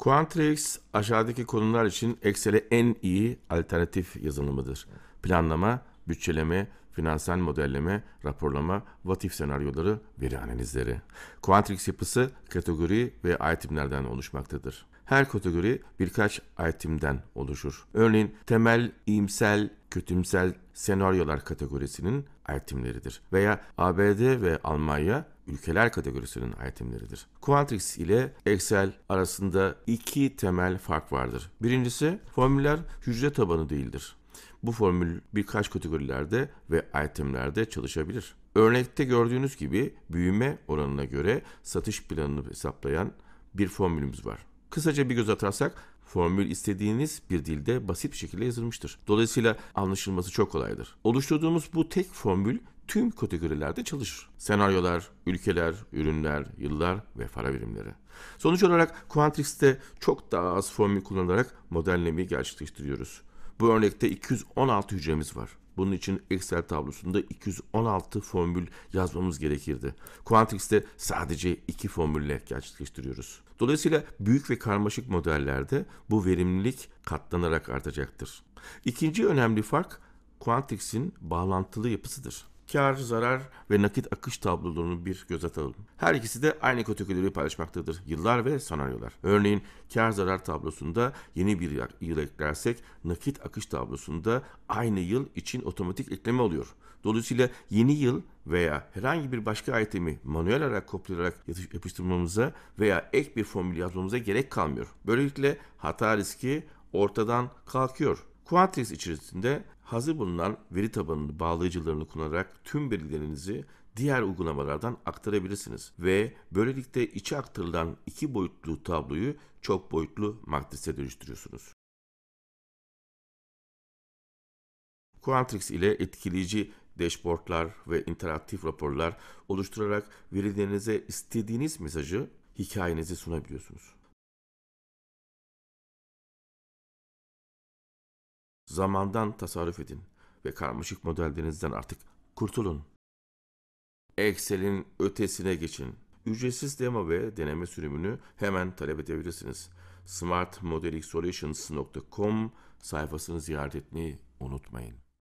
Quantrix aşağıdaki konular için Excel'e en iyi alternatif yazılımıdır. Planlama, bütçeleme, finansal modelleme, raporlama, vatif senaryoları, veri analizleri. Quantrix yapısı kategori ve itemlerden oluşmaktadır. Her kategori birkaç itemden oluşur. Örneğin temel, iyimsel, kötümsel senaryolar kategorisinin itemleridir. Veya ABD ve Almanya ülkeler kategorisinin itemleridir. Quantrix ile Excel arasında iki temel fark vardır. Birincisi formüller hücre tabanı değildir. Bu formül birkaç kategorilerde ve itemlerde çalışabilir. Örnekte gördüğünüz gibi büyüme oranına göre satış planını hesaplayan bir formülümüz var. Kısaca bir göz atarsak formül istediğiniz bir dilde basit bir şekilde yazılmıştır. Dolayısıyla anlaşılması çok kolaydır. Oluşturduğumuz bu tek formül tüm kategorilerde çalışır. Senaryolar, ülkeler, ürünler, yıllar ve para birimleri. Sonuç olarak Quantrix'te çok daha az formül kullanarak modellemeyi gerçekleştiriyoruz. Bu örnekte 216 hücremiz var. Bunun için Excel tablosunda 216 formül yazmamız gerekirdi. Quantrix'te sadece 2 formülle gerçekleştiriyoruz. Dolayısıyla büyük ve karmaşık modellerde bu verimlilik katlanarak artacaktır. İkinci önemli fark Quantrix'in bağlantılı yapısıdır kar, zarar ve nakit akış tablolarını bir göz atalım. Her ikisi de aynı kategorileri paylaşmaktadır. Yıllar ve senaryolar. Örneğin kar zarar tablosunda yeni bir yıl eklersek nakit akış tablosunda aynı yıl için otomatik ekleme oluyor. Dolayısıyla yeni yıl veya herhangi bir başka itemi manuel olarak kopyalayarak yapıştırmamıza veya ek bir formül yazmamıza gerek kalmıyor. Böylelikle hata riski ortadan kalkıyor. Qualtrics içerisinde hazır bulunan veri tabanını bağlayıcılarını kullanarak tüm bilgilerinizi diğer uygulamalardan aktarabilirsiniz ve böylelikle içe aktarılan iki boyutlu tabloyu çok boyutlu matrise dönüştürüyorsunuz. Qualtrics ile etkileyici dashboardlar ve interaktif raporlar oluşturarak verilerinize istediğiniz mesajı hikayenizi sunabiliyorsunuz. Zamandan tasarruf edin ve karmaşık modellerinizden artık kurtulun. Excel'in ötesine geçin. Ücretsiz demo ve deneme sürümünü hemen talep edebilirsiniz. smartmodelixsolutions.com sayfasını ziyaret etmeyi unutmayın.